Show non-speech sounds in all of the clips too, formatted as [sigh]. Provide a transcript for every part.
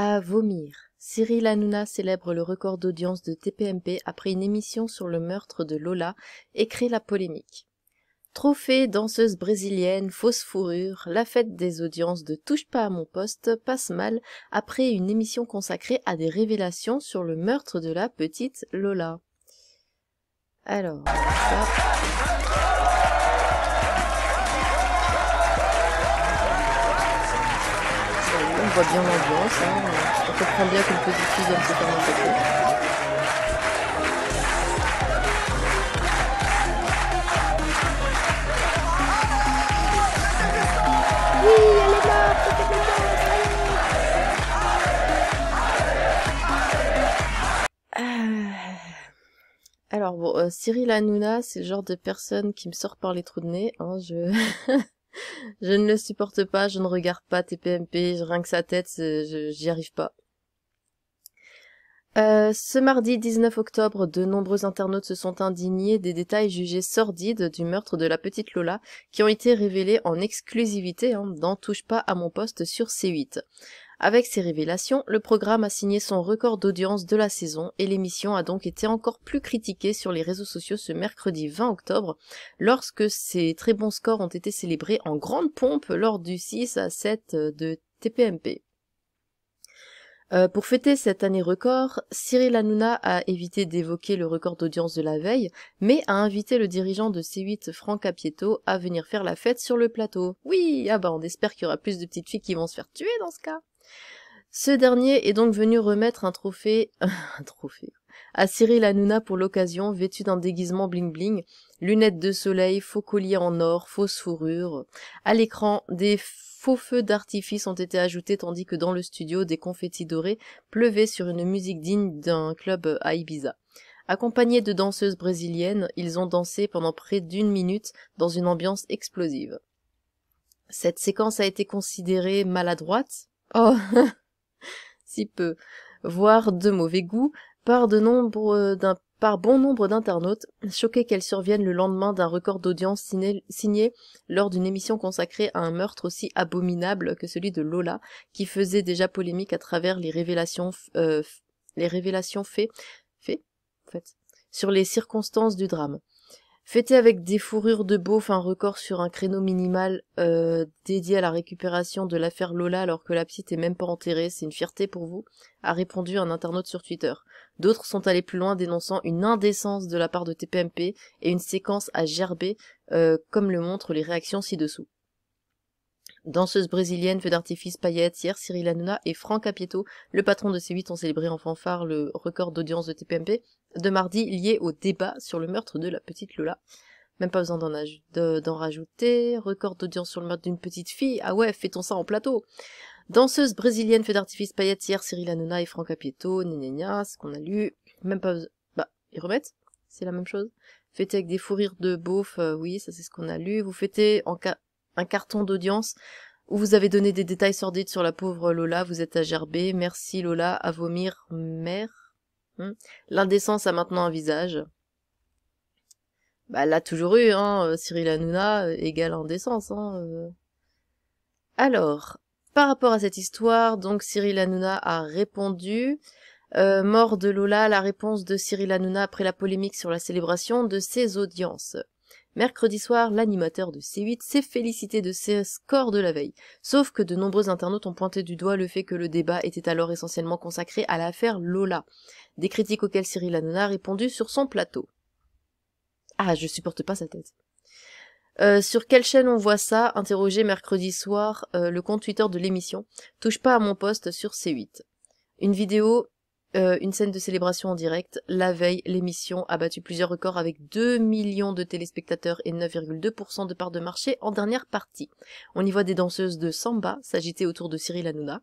À vomir. Cyril Hanouna célèbre le record d'audience de TPMP après une émission sur le meurtre de Lola et crée la polémique. Trophée, danseuse brésilienne, fausse fourrure, la fête des audiences de Touche pas à mon poste passe mal après une émission consacrée à des révélations sur le meurtre de la petite Lola. Alors, voit bien l'ambiance. Hein. On comprend bien que le fille vient se faire un peu. Alors bon, euh, Cyril Hanouna, c'est le genre de personne qui me sort par les trous de nez. Hein, je... [laughs] [laughs] je ne le supporte pas, je ne regarde pas TPMP, je que sa tête, j'y arrive pas. Euh, ce mardi 19 octobre, de nombreux internautes se sont indignés des détails jugés sordides du meurtre de la petite Lola qui ont été révélés en exclusivité dans hein, Touche pas à mon poste sur C8. Avec ces révélations, le programme a signé son record d'audience de la saison et l'émission a donc été encore plus critiquée sur les réseaux sociaux ce mercredi 20 octobre lorsque ces très bons scores ont été célébrés en grande pompe lors du 6 à 7 de TPMP. Euh, pour fêter cette année record, Cyril Hanouna a évité d'évoquer le record d'audience de la veille, mais a invité le dirigeant de C8, Franck Apieto, à venir faire la fête sur le plateau. Oui, ah bah on espère qu'il y aura plus de petites filles qui vont se faire tuer dans ce cas. Ce dernier est donc venu remettre un trophée, [laughs] un trophée, à Cyril Hanouna pour l'occasion, vêtu d'un déguisement bling-bling, lunettes de soleil, faux collier en or, fausse fourrure. À l'écran, des faux feux d'artifice ont été ajoutés tandis que dans le studio, des confettis dorés pleuvaient sur une musique digne d'un club à Ibiza. Accompagnés de danseuses brésiliennes, ils ont dansé pendant près d'une minute dans une ambiance explosive. Cette séquence a été considérée maladroite. Oh [laughs] si peu voire de mauvais goût, par, de nombre euh, par bon nombre d'internautes, choqués qu'elle survienne le lendemain d'un record d'audience signé, lors d'une émission consacrée à un meurtre aussi abominable que celui de Lola, qui faisait déjà polémique à travers les révélations, euh, les révélations faites, fait, fait, sur les circonstances du drame. Fêtez avec des fourrures de beauf, un record sur un créneau minimal euh, dédié à la récupération de l'affaire Lola alors que la petite est même pas enterrée, c'est une fierté pour vous, a répondu un internaute sur Twitter. D'autres sont allés plus loin dénonçant une indécence de la part de TPMP et une séquence à gerber, euh, comme le montrent les réactions ci-dessous. Danseuse brésilienne, feu d'artifice, paillettes, hier Cyril Hanouna et Franck Apieto, le patron de ces 8 ont célébré en fanfare le record d'audience de TPMP de mardi lié au débat sur le meurtre de la petite Lola. Même pas besoin d'en, rajouter. Record d'audience sur le meurtre d'une petite fille. Ah ouais, fait-on ça en plateau Danseuse brésilienne, feu d'artifice, paillettes, hier Cyril Hanouna et Franck Apieto, gna ce qu'on a lu. Même pas besoin... Bah, ils remettent C'est la même chose Fêtez avec des fous rires de beauf, euh, oui, ça c'est ce qu'on a lu. Vous fêtez en, cas un carton d'audience où vous avez donné des détails sordides sur la pauvre Lola, vous êtes à gerber, merci Lola, à vomir, mère. Hmm. L'indécence a maintenant un visage. Bah, l'a toujours eu, hein, euh, Cyril Hanouna, euh, égale indécence, hein, euh. Alors, par rapport à cette histoire, donc Cyril Hanouna a répondu, mort de Lola, la réponse de Cyril Hanouna après la polémique sur la célébration de ses audiences. Mercredi soir, l'animateur de C8 s'est félicité de ses scores de la veille. Sauf que de nombreux internautes ont pointé du doigt le fait que le débat était alors essentiellement consacré à l'affaire Lola. Des critiques auxquelles Cyril Hanouna a répondu sur son plateau. Ah, je supporte pas sa tête. Euh, sur quelle chaîne on voit ça Interrogé mercredi soir euh, le compte Twitter de l'émission. Touche pas à mon poste sur C8. Une vidéo euh, une scène de célébration en direct. La veille, l'émission a battu plusieurs records avec 2 millions de téléspectateurs et 9,2% de part de marché en dernière partie. On y voit des danseuses de samba s'agiter autour de Cyril Hanouna,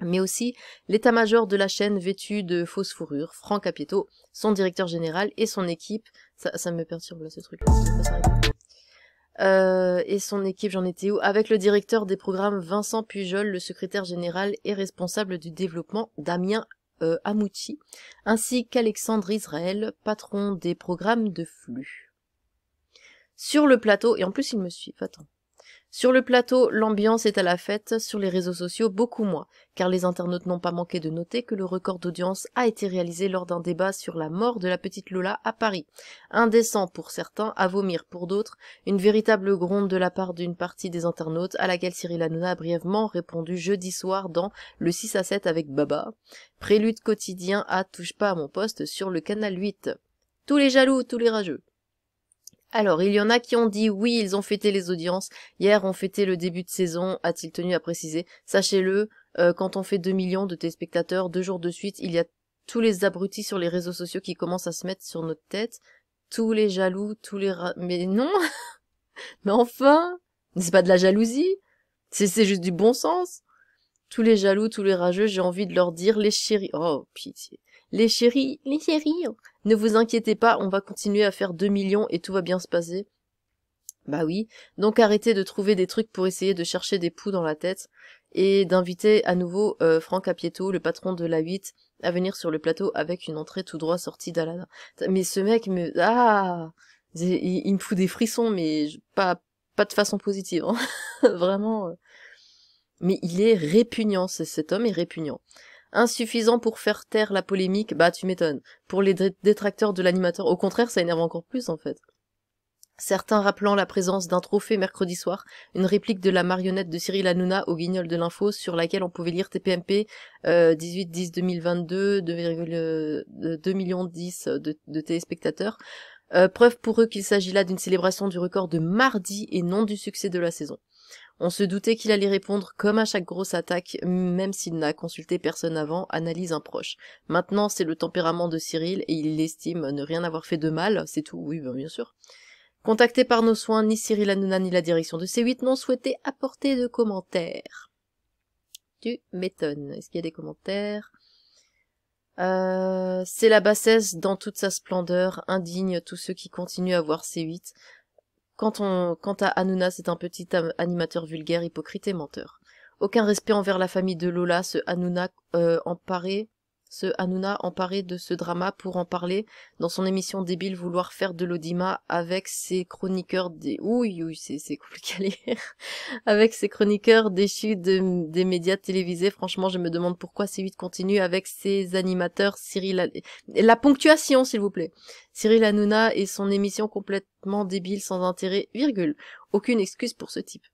mais aussi l'état-major de la chaîne vêtue de fausses fourrures, Franck Apieto, son directeur général et son équipe. Ça, me perturbe là ce truc. Euh, et son équipe, j'en étais où Avec le directeur des programmes Vincent Pujol, le secrétaire général et responsable du développement Damien euh, Amouti, ainsi qu'Alexandre Israël, patron des programmes de flux. Sur le plateau, et en plus il me suit, attends. Sur le plateau, l'ambiance est à la fête, sur les réseaux sociaux beaucoup moins, car les internautes n'ont pas manqué de noter que le record d'audience a été réalisé lors d'un débat sur la mort de la petite Lola à Paris. Indécent pour certains, à vomir pour d'autres, une véritable gronde de la part d'une partie des internautes à laquelle Cyril Hanouna a brièvement répondu jeudi soir dans Le 6 à 7 avec Baba, prélude quotidien à Touche pas à mon poste sur le canal 8. Tous les jaloux, tous les rageux. Alors, il y en a qui ont dit oui, ils ont fêté les audiences. Hier, on fêtait le début de saison, a-t-il tenu à préciser. Sachez-le, euh, quand on fait 2 millions de téléspectateurs, deux jours de suite, il y a tous les abrutis sur les réseaux sociaux qui commencent à se mettre sur notre tête. Tous les jaloux, tous les... Mais non [laughs] Mais enfin C'est pas de la jalousie C'est juste du bon sens Tous les jaloux, tous les rageux, j'ai envie de leur dire les chéris... Oh, pitié les chéris, les chéris, ne vous inquiétez pas, on va continuer à faire 2 millions et tout va bien se passer. Bah oui, donc arrêtez de trouver des trucs pour essayer de chercher des poux dans la tête et d'inviter à nouveau euh, Franck Apieto, le patron de la 8, à venir sur le plateau avec une entrée tout droit sortie d'Alada. Mais ce mec me... Ah il, me fout des frissons, mais pas, pas de façon positive. Hein. [laughs] Vraiment. Euh. Mais il est répugnant, cet homme est répugnant. Insuffisant pour faire taire la polémique, bah tu m'étonnes. Pour les détracteurs de l'animateur, au contraire, ça énerve encore plus en fait. Certains rappelant la présence d'un trophée mercredi soir, une réplique de la marionnette de Cyril Hanouna au guignol de l'info sur laquelle on pouvait lire TPMP 18-10-2022, 2,2 millions 10 euh, de, de téléspectateurs. Euh, preuve pour eux qu'il s'agit là d'une célébration du record de mardi et non du succès de la saison. On se doutait qu'il allait répondre comme à chaque grosse attaque, même s'il n'a consulté personne avant, analyse un proche. Maintenant, c'est le tempérament de Cyril et il estime ne rien avoir fait de mal, c'est tout, oui, bien sûr. Contacté par nos soins, ni Cyril Hanouna ni la direction de C8 n'ont souhaité apporter de commentaires. Tu m'étonnes. Est-ce qu'il y a des commentaires euh, C'est la bassesse dans toute sa splendeur, indigne tous ceux qui continuent à voir C8. Quant, on, à Hanouna, c'est un petit animateur vulgaire, hypocrite et menteur. Aucun respect envers la famille de Lola, ce Hanouna euh, emparé ce Hanouna emparé de ce drama pour en parler dans son émission débile vouloir faire de l'audima avec ses chroniqueurs des OUI c'est compliqué [laughs] avec ses chroniqueurs déchus des médias télévisés franchement je me demande pourquoi C8 continue avec ses animateurs Cyril la ponctuation s'il vous plaît Cyril Hanouna et son émission complètement débile sans intérêt virgule aucune excuse pour ce type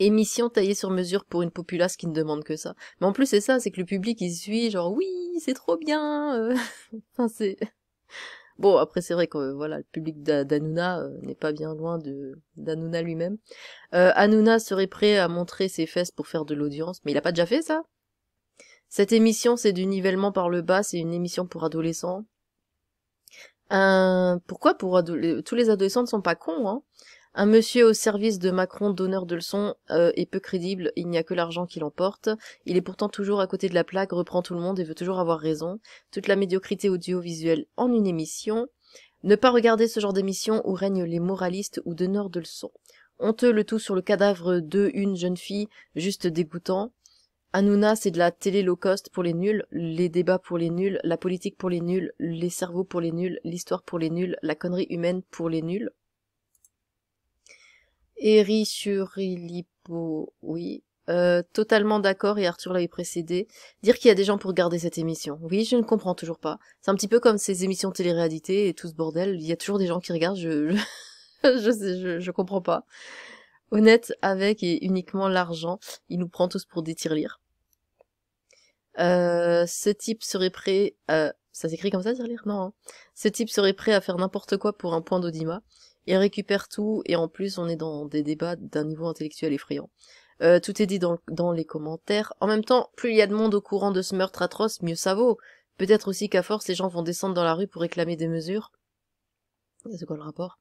émission taillée sur mesure pour une populace qui ne demande que ça. Mais en plus, c'est ça, c'est que le public, il suit, genre, oui, c'est trop bien euh. [laughs] Enfin, c'est... [laughs] Bon, après, c'est vrai que euh, voilà, le public d'Anouna euh, n'est pas bien loin de d'Anouna lui-même. Euh, Hanouna serait prêt à montrer ses fesses pour faire de l'audience, mais il a pas déjà fait ça Cette émission, c'est du nivellement par le bas, c'est une émission pour adolescents. Euh, pourquoi pour tous les adolescents ne sont pas cons, hein un monsieur au service de Macron, donneur de leçons, euh, est peu crédible, il n'y a que l'argent qui l'emporte. Il est pourtant toujours à côté de la plaque, reprend tout le monde et veut toujours avoir raison. Toute la médiocrité audiovisuelle en une émission. Ne pas regarder ce genre d'émission où règnent les moralistes ou donneurs de leçons. Honteux le tout sur le cadavre de une jeune fille, juste dégoûtant. Hanouna, c'est de la télé low cost pour les nuls, les débats pour les nuls, la politique pour les nuls, les cerveaux pour les nuls, l'histoire pour les nuls, la connerie humaine pour les nuls. Surilipo, oui. Euh, totalement d'accord et Arthur l'avait précédé. Dire qu'il y a des gens pour garder cette émission. Oui, je ne comprends toujours pas. C'est un petit peu comme ces émissions télé-réalité et tout ce bordel. Il y a toujours des gens qui regardent. Je [laughs] je, je, comprends pas. Honnête avec et uniquement l'argent. Il nous prend tous pour des tirelires. Euh, ce type serait prêt. Euh, ça s'écrit comme ça, tirelire Non. Hein. Ce type serait prêt à faire n'importe quoi pour un point d'audima il récupère tout, et en plus on est dans des débats d'un niveau intellectuel effrayant. Euh, tout est dit dans, les commentaires. En même temps, plus il y a de monde au courant de ce meurtre atroce, mieux ça vaut. Peut-être aussi qu'à force, les gens vont descendre dans la rue pour réclamer des mesures. C'est quoi le rapport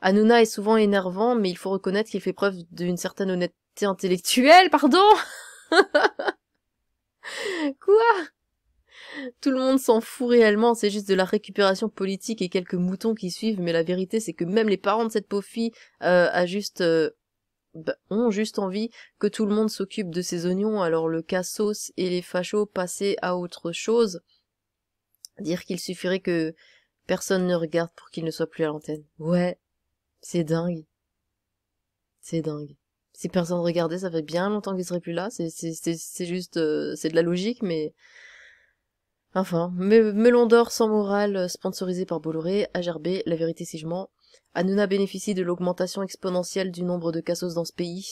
Hanouna est souvent énervant, mais il faut reconnaître qu'il fait preuve d'une certaine honnêteté intellectuelle, pardon [laughs] Quoi tout le monde s'en fout réellement, c'est juste de la récupération politique et quelques moutons qui suivent, mais la vérité c'est que même les parents de cette pauvre fille euh, a juste, euh, bah, ont juste envie que tout le monde s'occupe de ses oignons, alors le cassos et les fachos passaient à autre chose. Dire qu'il suffirait que personne ne regarde pour qu'il ne soit plus à l'antenne. Ouais, c'est dingue. C'est dingue. Si personne regardait, ça fait bien longtemps qu'il serait plus là, c'est juste, euh, c'est de la logique, mais... Enfin, Melon d'or sans morale, euh, sponsorisé par Bolloré, Agerbé, la vérité si je mens. Hanouna bénéficie de l'augmentation exponentielle du nombre de cassos dans ce pays.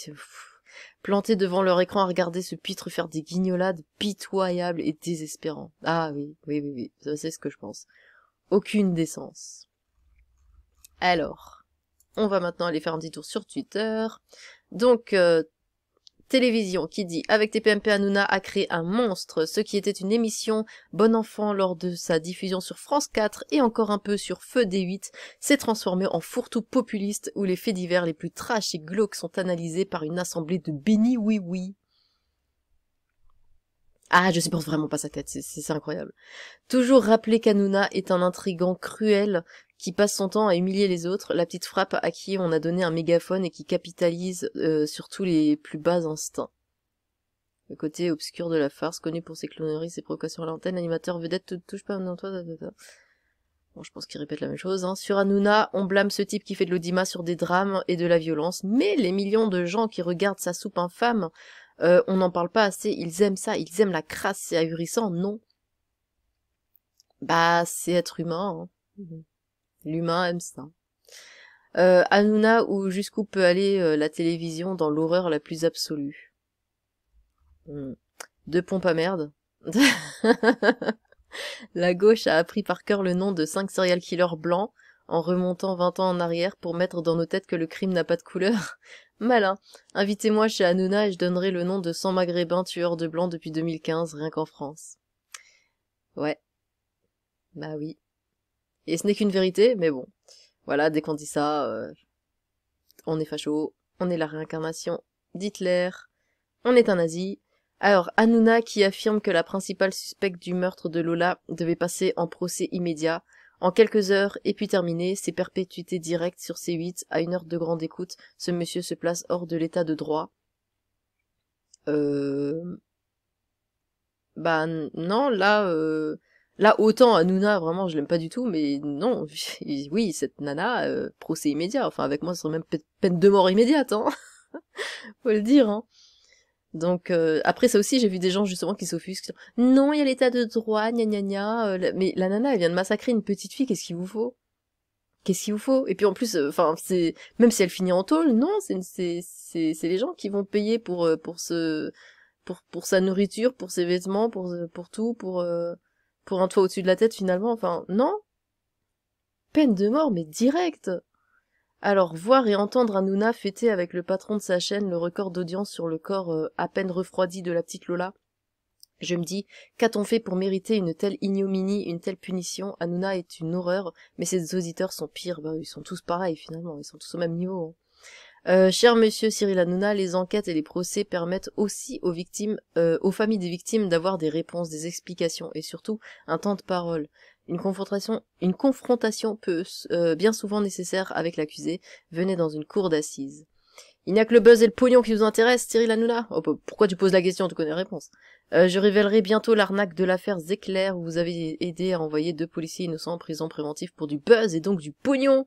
Planté devant leur écran à regarder ce pitre faire des guignolades pitoyables et désespérants. Ah oui, oui, oui, oui, ça c'est ce que je pense. Aucune décence. Alors, on va maintenant aller faire un petit tour sur Twitter. Donc, euh, télévision qui dit avec TPMP Hanouna a créé un monstre, ce qui était une émission Bon Enfant lors de sa diffusion sur France 4 et encore un peu sur Feu D8, s'est transformé en fourre-tout populiste où les faits divers les plus trash et glauques sont analysés par une assemblée de bénis oui oui ah, je supporte vraiment pas sa tête, c'est incroyable. Toujours rappeler qu'Anouna est un intrigant cruel qui passe son temps à humilier les autres, la petite frappe à qui on a donné un mégaphone et qui capitalise euh, sur tous les plus bas instincts. Le côté obscur de la farce, connu pour ses cloneries, ses provocations à l'antenne, animateur, vedette te touche pas dans toi. Bon, je pense qu'il répète la même chose. Hein. Sur Anouna, on blâme ce type qui fait de l'odima sur des drames et de la violence, mais les millions de gens qui regardent sa soupe infâme euh, on n'en parle pas assez, ils aiment ça, ils aiment la crasse, c'est ahurissant, non. Bah, c'est être humain. Hein. Mhm. L'humain aime ça. Euh, Hanouna, ou jusqu'où peut aller euh, la télévision dans l'horreur la plus absolue hmm. De pompe à merde. [laughs] la gauche a appris par cœur le nom de cinq serial killers blancs en remontant vingt ans en arrière pour mettre dans nos têtes que le crime n'a pas de couleur. Malin. Invitez-moi chez Hanouna et je donnerai le nom de 100 maghrébins tueurs de blanc depuis 2015, rien qu'en France. Ouais. Bah oui. Et ce n'est qu'une vérité, mais bon. Voilà, dès qu'on dit ça, euh, on est facho, on est la réincarnation d'Hitler, on est un nazi. Alors, Hanouna qui affirme que la principale suspecte du meurtre de Lola devait passer en procès immédiat, en quelques heures, et puis terminé, ses perpétuités directes sur ces huit, à une heure de grande écoute, ce monsieur se place hors de l'état de droit. Euh... Bah non, là... Euh... Là, autant Anuna, vraiment, je l'aime pas du tout, mais non, [laughs] oui, cette nana, euh, procès immédiat, enfin avec moi, c'est même peine de mort immédiate, hein [laughs] Faut le dire, hein donc euh, après ça aussi j'ai vu des gens justement qui s'offusquent. Non il y a l'état de droit, gna gna gna. Euh, mais la nana elle vient de massacrer une petite fille, qu'est-ce qu'il vous faut Qu'est-ce qu'il vous faut Et puis en plus, euh, enfin c'est même si elle finit en tôle, non c'est c'est c'est les gens qui vont payer pour pour ce pour pour sa nourriture, pour ses vêtements, pour pour tout, pour pour un toit au-dessus de la tête finalement. Enfin non, peine de mort mais direct. Alors, voir et entendre Hanouna fêter avec le patron de sa chaîne le record d'audience sur le corps euh, à peine refroidi de la petite Lola, je me dis, qu'a-t-on fait pour mériter une telle ignominie, une telle punition Hanouna est une horreur, mais ses auditeurs sont pires, bah, ils sont tous pareils finalement, ils sont tous au même niveau. Hein. Euh, cher monsieur Cyril Hanouna, les enquêtes et les procès permettent aussi aux victimes, euh, aux familles des victimes d'avoir des réponses, des explications et surtout un temps de parole. Une confrontation, une confrontation peu, euh, bien souvent nécessaire avec l'accusé venait dans une cour d'assises. Il n'y a que le buzz et le pognon qui nous intéressent, Cyril Hanouna. Oh, bah, pourquoi tu poses la question Tu connais la réponse. Euh, je révélerai bientôt l'arnaque de l'affaire Zéclair où vous avez aidé à envoyer deux policiers innocents en prison préventive pour du buzz et donc du pognon.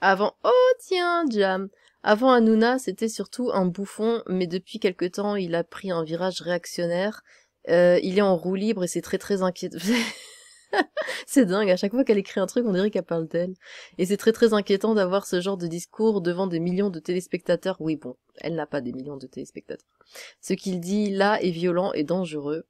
Avant, oh tiens, Jam. Avant Hanouna, c'était surtout un bouffon, mais depuis quelque temps, il a pris un virage réactionnaire euh, il est en roue libre et c'est très très inquiétant. [laughs] c'est dingue, à chaque fois qu'elle écrit un truc, on dirait qu'elle parle d'elle. Et c'est très très inquiétant d'avoir ce genre de discours devant des millions de téléspectateurs. Oui, bon, elle n'a pas des millions de téléspectateurs. Ce qu'il dit là est violent et dangereux.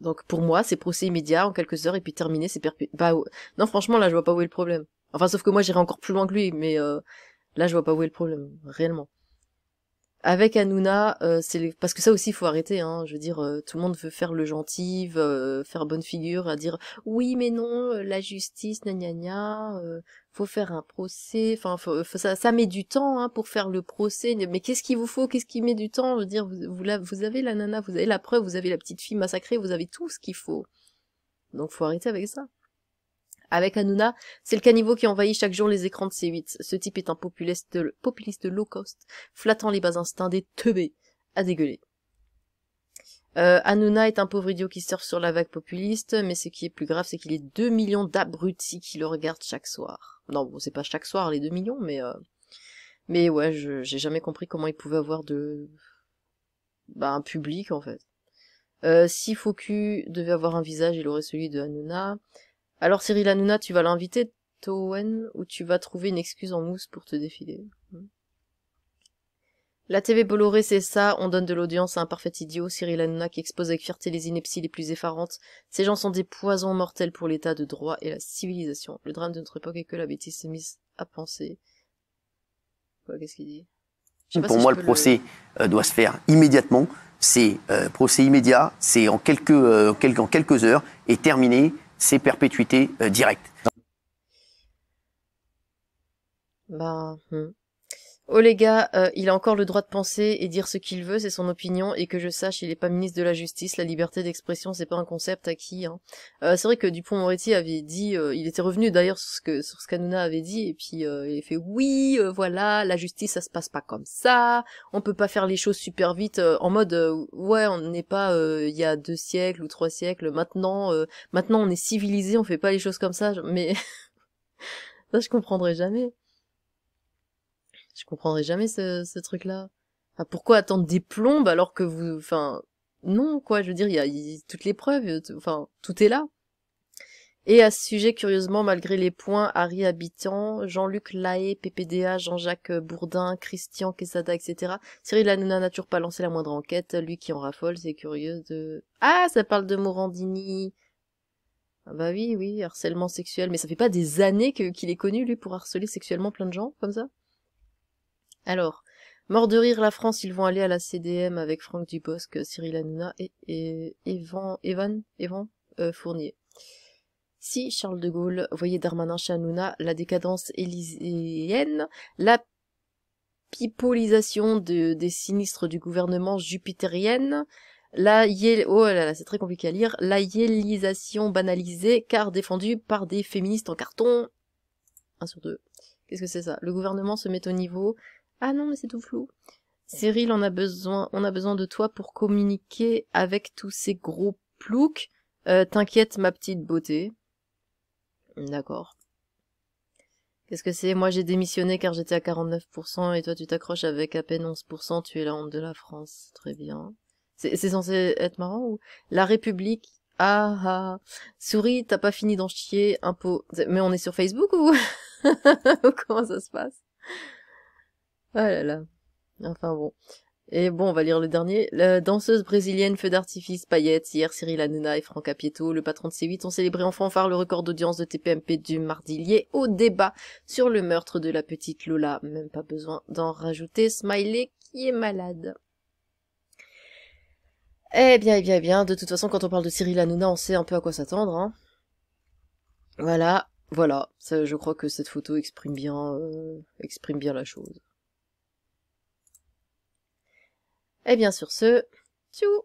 Donc pour moi, c'est procès immédiat en quelques heures et puis terminé, c'est perpé... Bah, oh, non, franchement, là, je vois pas où est le problème. Enfin, sauf que moi, j'irai encore plus loin que lui, mais euh, là, je vois pas où est le problème, réellement. Avec Anuna, euh, c'est parce que ça aussi il faut arrêter. Hein, je veux dire, euh, tout le monde veut faire le gentil, euh, faire bonne figure, à dire oui mais non, la justice, gna gna gna, faut faire un procès. Enfin, ça, met du temps hein, pour faire le procès. Mais qu'est-ce qu'il vous faut Qu'est-ce qui met du temps Je veux dire, vous, vous avez la nana, vous avez la preuve, vous avez la petite fille massacrée, vous avez tout ce qu'il faut. Donc faut arrêter avec ça. Avec Hanouna, c'est le caniveau qui envahit chaque jour les écrans de C8. Ce type est un populiste, low cost, flattant les bas instincts des teubés. À dégueuler. Euh, Hanouna est un pauvre idiot qui surfe sur la vague populiste, mais ce qui est plus grave, c'est qu'il y a 2 millions d'abrutis qui le regardent chaque soir. Non, bon, c'est pas chaque soir les 2 millions, mais... Euh, mais ouais, j'ai jamais compris comment il pouvait avoir de... Bah, un public, en fait. Euh, si Foku devait avoir un visage, il aurait celui de Hanouna. Alors Cyril Hanouna, tu vas l'inviter, Towen, ou tu vas trouver une excuse en mousse pour te défiler. Hmm. La TV Bolloré, c'est ça, on donne de l'audience à un parfait idiot, Cyril Hanouna qui expose avec fierté les inepties les plus effarantes. Ces gens sont des poisons mortels pour l'état de droit et la civilisation. Le drame de notre époque est que la bêtise s'est mise à penser. qu'est-ce qu'il dit Pour moi, le procès euh, doit se faire immédiatement. C'est euh, procès immédiat, c'est en quelques, euh, en quelques heures et terminé c'est perpétuités euh, directes. Ben, hmm. Oh les gars, euh, il a encore le droit de penser et dire ce qu'il veut, c'est son opinion, et que je sache, il est pas ministre de la Justice, la liberté d'expression, c'est pas un concept acquis. Hein. Euh, c'est vrai que Dupont-Moretti avait dit, euh, il était revenu d'ailleurs sur ce que sur ce qu'Anouna avait dit, et puis euh, il fait oui, voilà, la justice, ça se passe pas comme ça, on peut pas faire les choses super vite, en mode ouais, on n'est pas il y a deux siècles ou trois siècles, maintenant, maintenant on est civilisé, on fait pas les choses comme ça, mais [laughs] ça je comprendrai jamais. Je comprendrai jamais ce, truc-là. Ah, pourquoi attendre des plombes alors que vous, enfin, non, quoi, je veux dire, il y a toutes les preuves, euh, enfin, tout est là. Et à ce sujet, curieusement, malgré les points, Harry Habitant, Jean-Luc Lahaye, PPDA, Jean-Jacques Bourdin, Christian Quesada, etc. Cyril Hanouna n'a toujours pas lancé la moindre enquête, lui qui en raffole, c'est curieux de... Ah, ça parle de Morandini ah Bah oui, oui, harcèlement sexuel, mais ça fait pas des années qu'il est connu, lui, pour harceler sexuellement plein de gens, comme ça alors, mort de rire la France, ils vont aller à la CDM avec Franck Dubosc, Cyril Hanouna et, Evan, Evan, Evan euh, Fournier. Si Charles de Gaulle voyait Darmanin chez la décadence élyséenne, la pipolisation des sinistres du gouvernement jupitérienne, la oh là c'est très compliqué à lire, la yélisation banalisée car défendue par des féministes en carton. Un sur deux. Qu'est-ce que c'est ça Le gouvernement se met au niveau ah non, mais c'est tout flou. Cyril, on a besoin, on a besoin de toi pour communiquer avec tous ces gros ploucs. Euh, t'inquiète, ma petite beauté. D'accord. Qu'est-ce que c'est Moi, j'ai démissionné car j'étais à 49% et toi, tu t'accroches avec à peine 11%. Tu es la honte de la France. Très bien. C'est censé être marrant ou La République. Ah ah. Souris, t'as pas fini d'en chier. Impôt. Mais on est sur Facebook ou [laughs] Comment ça se passe ah là là. Enfin bon. Et bon, on va lire le dernier. La danseuse brésilienne, feu d'artifice, paillette, Hier, Cyril Hanouna et Franca Pieto, le patron de C8, ont célébré en fanfare le record d'audience de TPMP du mardi lié au débat sur le meurtre de la petite Lola. Même pas besoin d'en rajouter. Smiley qui est malade. Eh bien, eh bien, eh bien. De toute façon, quand on parle de Cyril Hanouna, on sait un peu à quoi s'attendre. Hein. Voilà, voilà. je crois que cette photo exprime bien, euh, exprime bien la chose. Et eh bien sur ce, tchou